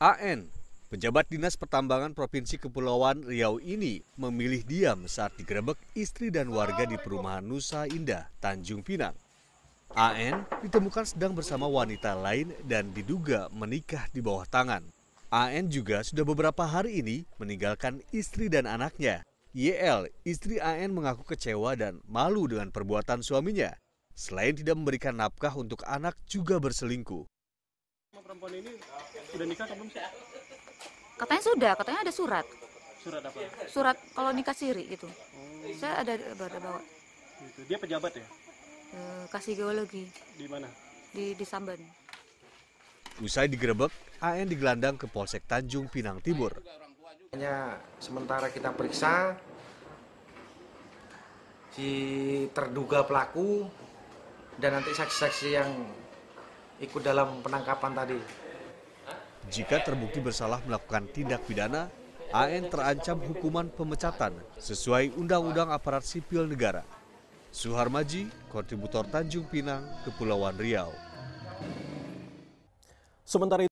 AN, Pejabat Dinas Pertambangan Provinsi Kepulauan Riau ini memilih diam saat digerebek istri dan warga di perumahan Nusa Indah, Tanjung Pinang. AN ditemukan sedang bersama wanita lain dan diduga menikah di bawah tangan. AN juga sudah beberapa hari ini meninggalkan istri dan anaknya. YL, istri AN mengaku kecewa dan malu dengan perbuatan suaminya. Selain tidak memberikan nafkah untuk anak juga berselingkuh perempuan ini eh, sudah nikah atau belum sih? Katanya sudah, katanya ada surat. Surat apa? Surat kalau nikah siri gitu. Hmm. Saya ada ada bawa. Gitu. Dia pejabat ya? E, kasih geologi. Di mana? Di di Samban. Usai digerebek, AN digelandang ke Polsek Tanjung Pinang Timur. Hanya sementara kita periksa si terduga pelaku dan nanti saksi-saksi yang ikut dalam penangkapan tadi. Jika terbukti bersalah melakukan tindak pidana, AN terancam hukuman pemecatan sesuai Undang-Undang Aparat Sipil Negara. Suharmaji, kontributor Tanjung Pinang, Kepulauan Riau. Sementara itu,